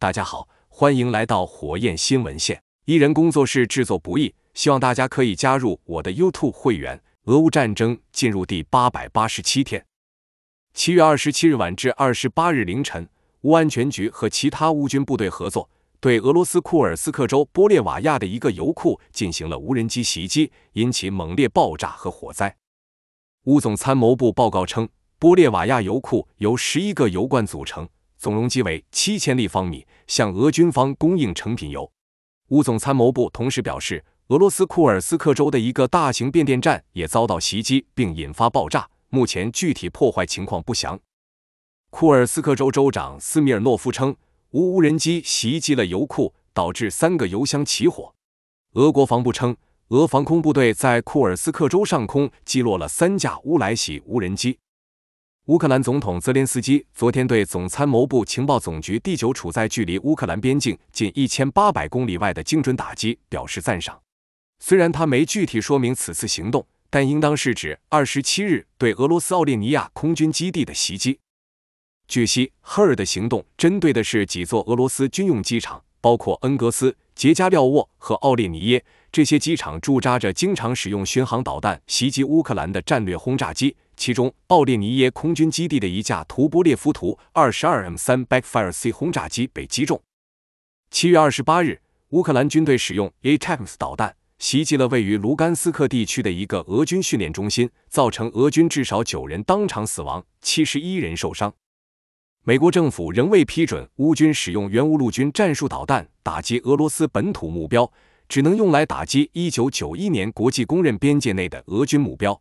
大家好，欢迎来到火焰新闻线。一人工作室制作不易，希望大家可以加入我的 YouTube 会员。俄乌战争进入第八百八十七天。七月二十七日晚至二十八日凌晨，乌安全局和其他乌军部队合作，对俄罗斯库尔斯克州波列瓦亚的一个油库进行了无人机袭击，引起猛烈爆炸和火灾。乌总参谋部报告称，波列瓦亚油库由十一个油罐组成。总容积为七千立方米，向俄军方供应成品油。乌总参谋部同时表示，俄罗斯库尔斯克州的一个大型变电站也遭到袭击并引发爆炸，目前具体破坏情况不详。库尔斯克州州长斯米尔诺夫称，无无人机袭击了油库，导致三个油箱起火。俄国防部称，俄防空部队在库尔斯克州上空击落了三架乌来喜无人机。乌克兰总统泽连斯基昨天对总参谋部情报总局第九处在距离乌克兰边境近一千八百公里外的精准打击表示赞赏。虽然他没具体说明此次行动，但应当是指二十七日对俄罗斯奥列尼亚空军基地的袭击。据悉，赫尔的行动针对的是几座俄罗斯军用机场，包括恩格斯、杰加廖沃和奥列尼耶。这些机场驻扎着经常使用巡航导弹袭击乌克兰的战略轰炸机。其中，奥列尼耶空军基地的一架图波列夫图二十二 M 三 Backfire C 轰炸机被击中。七月二十八日，乌克兰军队使用 Atams 导弹袭击了位于卢甘斯克地区的一个俄军训练中心，造成俄军至少九人当场死亡，七十一人受伤。美国政府仍未批准乌军使用原乌陆军战术导弹打击俄罗斯本土目标，只能用来打击一九九一年国际公认边界内的俄军目标。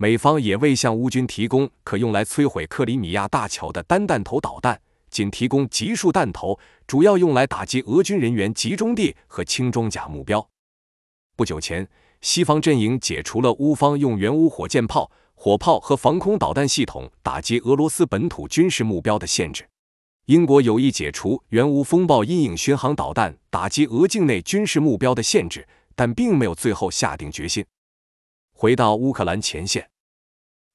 美方也未向乌军提供可用来摧毁克里米亚大桥的单弹头导弹，仅提供集束弹头，主要用来打击俄军人员集中地和轻装甲目标。不久前，西方阵营解除了乌方用原乌火箭炮、火炮和防空导弹系统打击俄罗斯本土军事目标的限制。英国有意解除原乌风暴阴影巡航导弹打击俄境内军事目标的限制，但并没有最后下定决心。回到乌克兰前线。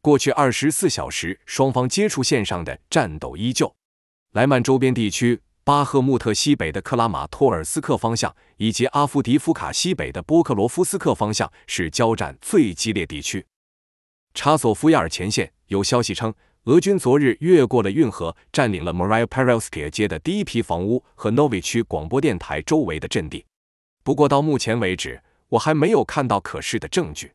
过去二十四小时，双方接触线上的战斗依旧。莱曼周边地区、巴赫穆特西北的克拉马托尔斯克方向，以及阿夫迪夫卡西北的波克罗夫斯克方向是交战最激烈地区。查索夫亚尔前线有消息称，俄军昨日越过了运河，占领了 Maria p e r e l s k y a 街的第一批房屋和 Novi 区广播电台周围的阵地。不过到目前为止，我还没有看到可视的证据。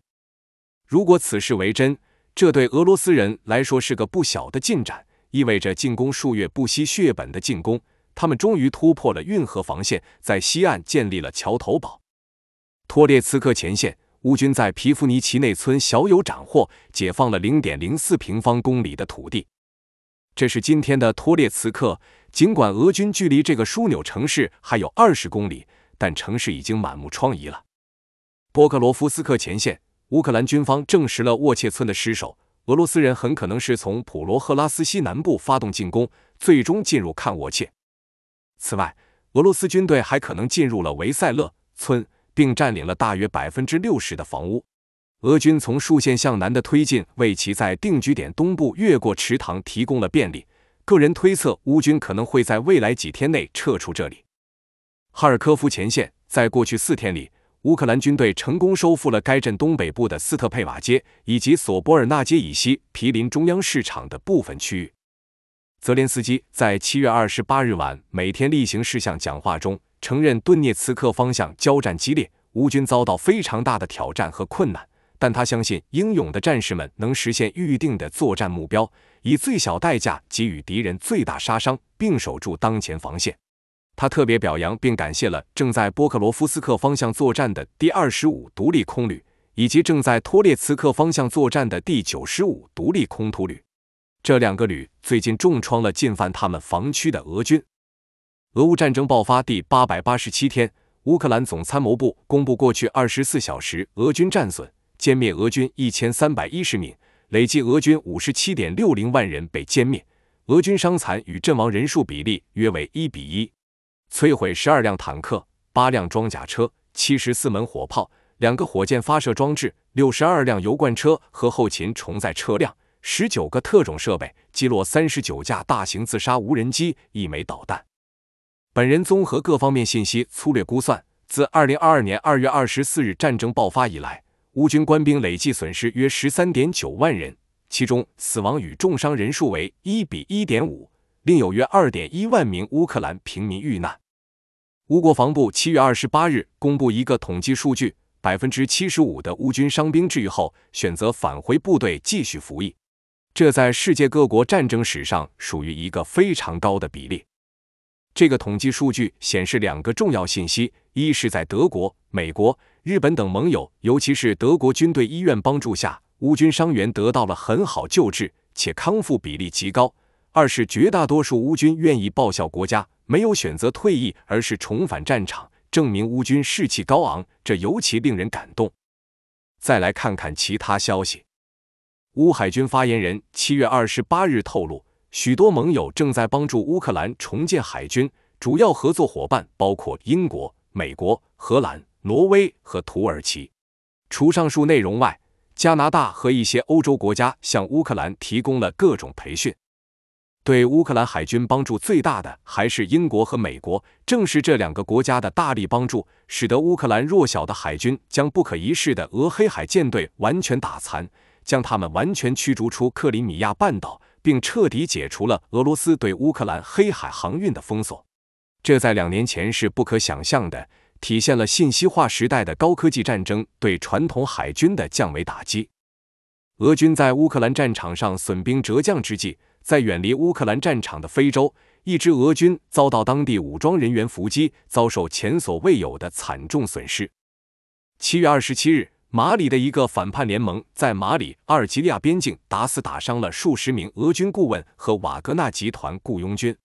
如果此事为真，这对俄罗斯人来说是个不小的进展，意味着进攻数月不惜血本的进攻，他们终于突破了运河防线，在西岸建立了桥头堡。托列茨克前线，乌军在皮夫尼奇内村小有斩获，解放了零点零四平方公里的土地。这是今天的托列茨克。尽管俄军距离这个枢纽城市还有二十公里，但城市已经满目疮痍了。波克罗夫斯克前线。乌克兰军方证实了沃切村的失守。俄罗斯人很可能是从普罗赫拉斯西南部发动进攻，最终进入看沃切。此外，俄罗斯军队还可能进入了维塞勒村，并占领了大约百分之六十的房屋。俄军从竖线向南的推进，为其在定居点东部越过池塘提供了便利。个人推测，乌军可能会在未来几天内撤出这里。哈尔科夫前线在过去四天里。乌克兰军队成功收复了该镇东北部的斯特佩瓦街以及索波尔纳街以西毗邻中央市场的部分区域。泽连斯基在七月二十八日晚每天例行事项讲话中承认，顿涅茨克方向交战激烈，乌军遭到非常大的挑战和困难，但他相信英勇的战士们能实现预定的作战目标，以最小代价给予敌人最大杀伤，并守住当前防线。他特别表扬并感谢了正在波克罗夫斯克方向作战的第二十五独立空旅，以及正在托列茨克方向作战的第九十五独立空突旅。这两个旅最近重创了进犯他们防区的俄军。俄乌战争爆发第八百八十七天，乌克兰总参谋部公布过去二十四小时俄军战损：歼灭俄军一千三百一十名，累计俄军五十七点六零万人被歼灭，俄军伤残与阵亡人数比例约为一比一。摧毁十二辆坦克、八辆装甲车、七十四门火炮、两个火箭发射装置、六十二辆油罐车和后勤重载车辆、十九个特种设备，击落三十九架大型自杀无人机、一枚导弹。本人综合各方面信息粗略估算，自二零二二年二月二十四日战争爆发以来，乌军官兵累计损失约十三点九万人，其中死亡与重伤人数为一比一点五，另有约二点一万名乌克兰平民遇难。乌国防部七月二十八日公布一个统计数据，百分之七十五的乌军伤兵治愈后选择返回部队继续服役，这在世界各国战争史上属于一个非常高的比例。这个统计数据显示两个重要信息：一是在德国、美国、日本等盟友，尤其是德国军队医院帮助下，乌军伤员得到了很好救治，且康复比例极高；二是绝大多数乌军愿意报效国家。没有选择退役，而是重返战场，证明乌军士气高昂，这尤其令人感动。再来看看其他消息。乌海军发言人七月二十八日透露，许多盟友正在帮助乌克兰重建海军，主要合作伙伴包括英国、美国、荷兰、挪威和土耳其。除上述内容外，加拿大和一些欧洲国家向乌克兰提供了各种培训。对乌克兰海军帮助最大的还是英国和美国，正是这两个国家的大力帮助，使得乌克兰弱小的海军将不可一世的俄黑海舰队完全打残，将他们完全驱逐出克里米亚半岛，并彻底解除了俄罗斯对乌克兰黑海航运的封锁。这在两年前是不可想象的，体现了信息化时代的高科技战争对传统海军的降维打击。俄军在乌克兰战场上损兵折将之际。在远离乌克兰战场的非洲，一支俄军遭到当地武装人员伏击，遭受前所未有的惨重损失。七月二十七日，马里的一个反叛联盟在马里阿尔及利亚边境打死打伤了数十名俄军顾问和瓦格纳集团雇佣军。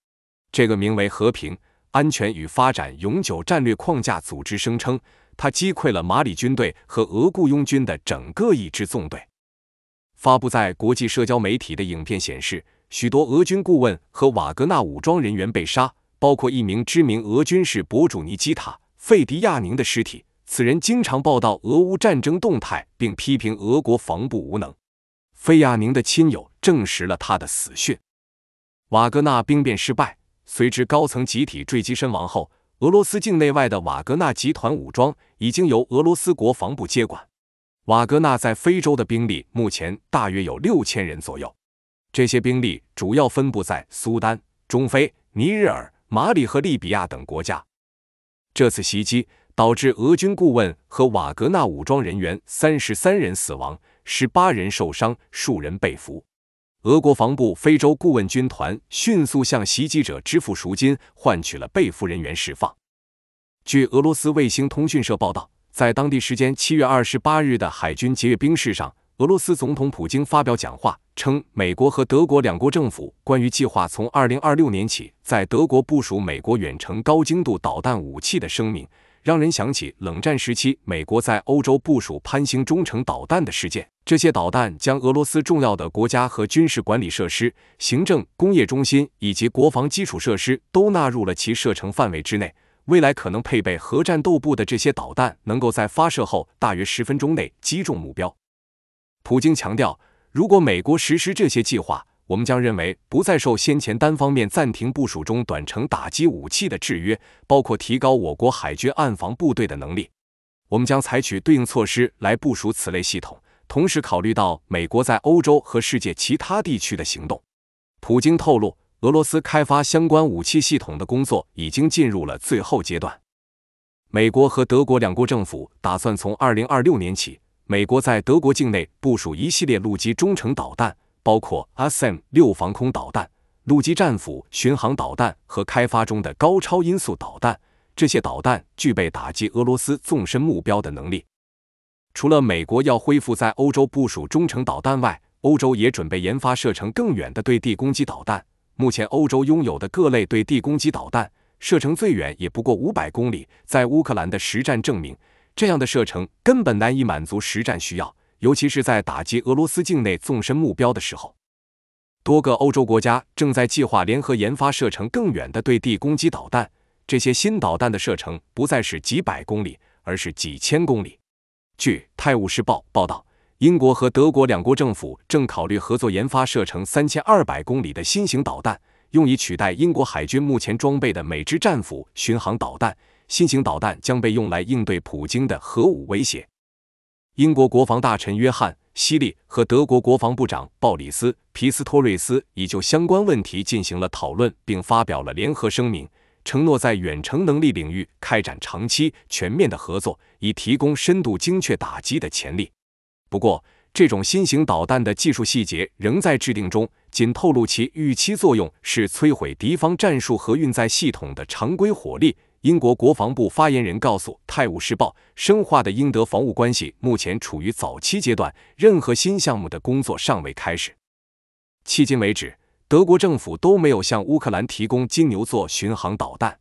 这个名为“和平、安全与发展永久战略框架”组织声称，它击溃了马里军队和俄雇佣军的整个一支纵队。发布在国际社交媒体的影片显示。许多俄军顾问和瓦格纳武装人员被杀，包括一名知名俄军士博主尼基塔·费迪亚宁的尸体。此人经常报道俄乌战争动态，并批评俄国防部无能。费亚宁的亲友证实了他的死讯。瓦格纳兵变失败，随之高层集体坠机身亡后，俄罗斯境内外的瓦格纳集团武装已经由俄罗斯国防部接管。瓦格纳在非洲的兵力目前大约有六千人左右。这些兵力主要分布在苏丹、中非、尼日尔、马里和利比亚等国家。这次袭击导致俄军顾问和瓦格纳武装人员三十三人死亡，十八人受伤，数人被俘。俄国防部非洲顾问军团迅速向袭击者支付赎金，换取了被俘人员释放。据俄罗斯卫星通讯社报道，在当地时间七月二十八日的海军节阅兵式上，俄罗斯总统普京发表讲话。称，美国和德国两国政府关于计划从二零二六年起在德国部署美国远程高精度导弹武器的声明，让人想起冷战时期美国在欧洲部署潘兴中程导弹的事件。这些导弹将俄罗斯重要的国家和军事管理设施、行政工业中心以及国防基础设施都纳入了其射程范围之内。未来可能配备核战斗部的这些导弹，能够在发射后大约十分钟内击中目标。普京强调。如果美国实施这些计划，我们将认为不再受先前单方面暂停部署中短程打击武器的制约，包括提高我国海军岸防部队的能力。我们将采取对应措施来部署此类系统，同时考虑到美国在欧洲和世界其他地区的行动。普京透露，俄罗斯开发相关武器系统的工作已经进入了最后阶段。美国和德国两国政府打算从2026年起。美国在德国境内部署一系列陆基中程导弹，包括 SM 六防空导弹、陆基战斧巡航导弹和开发中的高超音速导弹。这些导弹具备打击俄罗斯纵深目标的能力。除了美国要恢复在欧洲部署中程导弹外，欧洲也准备研发射程更远的对地攻击导弹。目前，欧洲拥有的各类对地攻击导弹射程最远也不过五百公里，在乌克兰的实战证明。这样的射程根本难以满足实战需要，尤其是在打击俄罗斯境内纵深目标的时候。多个欧洲国家正在计划联合研发射程更远的对地攻击导弹，这些新导弹的射程不再是几百公里，而是几千公里。据《泰晤士报》报道，英国和德国两国政府正考虑合作研发射程三千二百公里的新型导弹，用以取代英国海军目前装备的美制“战斧”巡航导弹。新型导弹将被用来应对普京的核武威胁。英国国防大臣约翰·希利和德国国防部长鲍里斯·皮斯托瑞斯已就相关问题进行了讨论，并发表了联合声明，承诺在远程能力领域开展长期、全面的合作，以提供深度精确打击的潜力。不过，这种新型导弹的技术细节仍在制定中，仅透露其预期作用是摧毁敌方战术核运载系统的常规火力。英国国防部发言人告诉《泰晤士报》，深化的英德防务关系目前处于早期阶段，任何新项目的工作尚未开始。迄今为止，德国政府都没有向乌克兰提供金牛座巡航导弹。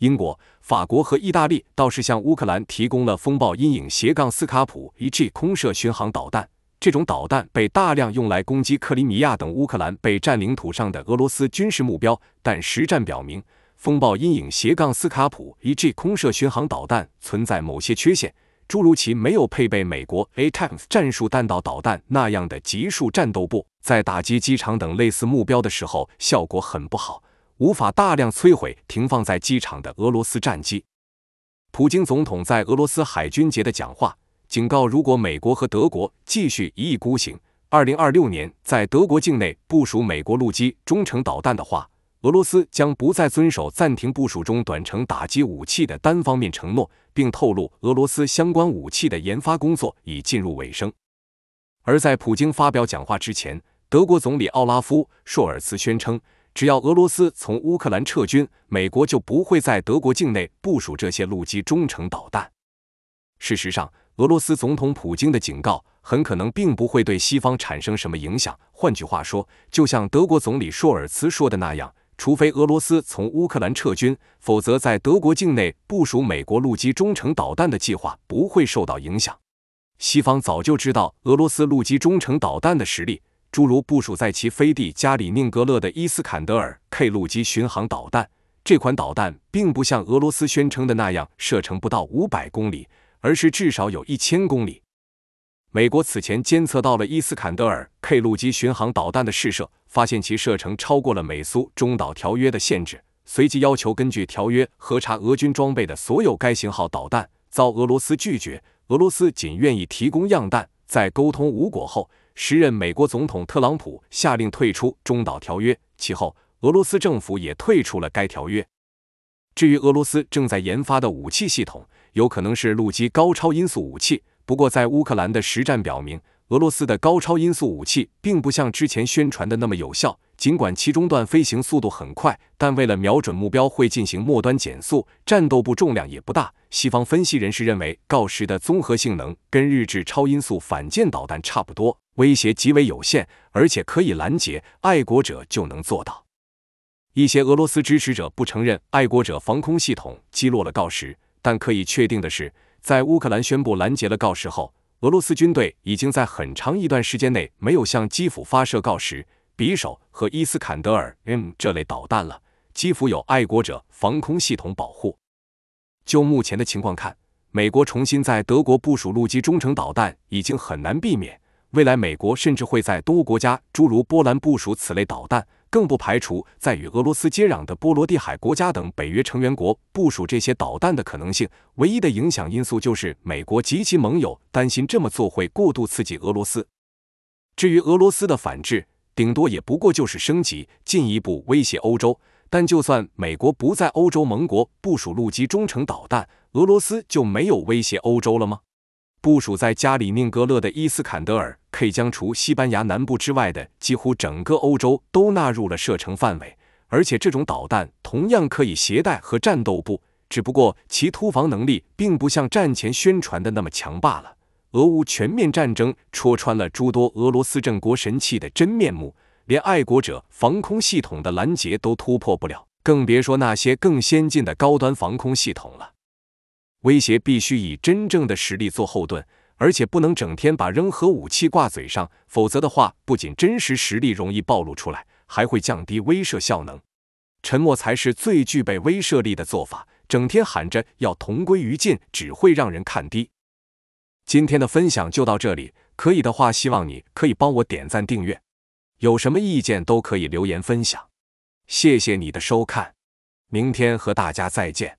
英国、法国和意大利倒是向乌克兰提供了风暴阴影斜杠斯卡普 eg 空射巡航导弹。这种导弹被大量用来攻击克里米亚等乌克兰被占领土上的俄罗斯军事目标，但实战表明。风暴阴影斜杠斯卡普 e G 空射巡航导弹存在某些缺陷，诸如其没有配备美国 ATACMS 战术弹道导弹那样的集束战斗部，在打击机场等类似目标的时候效果很不好，无法大量摧毁停放在机场的俄罗斯战机。普京总统在俄罗斯海军节的讲话警告，如果美国和德国继续一意孤行，二零二六年在德国境内部署美国陆基中程导弹的话。俄罗斯将不再遵守暂停部署中短程打击武器的单方面承诺，并透露俄罗斯相关武器的研发工作已进入尾声。而在普京发表讲话之前，德国总理奥拉夫·舒尔茨宣称，只要俄罗斯从乌克兰撤军，美国就不会在德国境内部署这些陆基中程导弹。事实上，俄罗斯总统普京的警告很可能并不会对西方产生什么影响。换句话说，就像德国总理舒尔茨说的那样。除非俄罗斯从乌克兰撤军，否则在德国境内部署美国陆基中程导弹的计划不会受到影响。西方早就知道俄罗斯陆基中程导弹的实力，诸如部署在其飞地加里宁格勒的伊斯坎德尔 K 陆基巡航导弹。这款导弹并不像俄罗斯宣称的那样射程不到五百公里，而是至少有一千公里。美国此前监测到了伊斯坎德尔 K 陆基巡航导弹的试射，发现其射程超过了美苏中导条约的限制，随即要求根据条约核查俄军装备的所有该型号导弹，遭俄罗斯拒绝。俄罗斯仅愿意提供样弹。在沟通无果后，时任美国总统特朗普下令退出中导条约，其后俄罗斯政府也退出了该条约。至于俄罗斯正在研发的武器系统，有可能是陆基高超音速武器。不过，在乌克兰的实战表明，俄罗斯的高超音速武器并不像之前宣传的那么有效。尽管其中段飞行速度很快，但为了瞄准目标会进行末端减速，战斗部重量也不大。西方分析人士认为，锆石的综合性能跟日制超音速反舰导弹差不多，威胁极为有限，而且可以拦截。爱国者就能做到。一些俄罗斯支持者不承认爱国者防空系统击落了锆石，但可以确定的是。在乌克兰宣布拦截了锆石后，俄罗斯军队已经在很长一段时间内没有向基辅发射锆石、匕首和伊斯坎德尔 M 这类导弹了。基辅有爱国者防空系统保护。就目前的情况看，美国重新在德国部署陆基中程导弹已经很难避免，未来美国甚至会在多国家诸如波兰部署此类导弹。更不排除在与俄罗斯接壤的波罗的海国家等北约成员国部署这些导弹的可能性。唯一的影响因素就是美国及其盟友担心这么做会过度刺激俄罗斯。至于俄罗斯的反制，顶多也不过就是升级，进一步威胁欧洲。但就算美国不在欧洲盟国部署陆基中程导弹，俄罗斯就没有威胁欧洲了吗？部署在加里宁格勒的伊斯坎德尔 K 将除西班牙南部之外的几乎整个欧洲都纳入了射程范围，而且这种导弹同样可以携带和战斗部，只不过其突防能力并不像战前宣传的那么强罢了。俄乌全面战争戳穿了诸多俄罗斯镇国神器的真面目，连爱国者防空系统的拦截都突破不了，更别说那些更先进的高端防空系统了。威胁必须以真正的实力做后盾，而且不能整天把扔核武器挂嘴上，否则的话，不仅真实实力容易暴露出来，还会降低威慑效能。沉默才是最具备威慑力的做法，整天喊着要同归于尽，只会让人看低。今天的分享就到这里，可以的话，希望你可以帮我点赞订阅，有什么意见都可以留言分享。谢谢你的收看，明天和大家再见。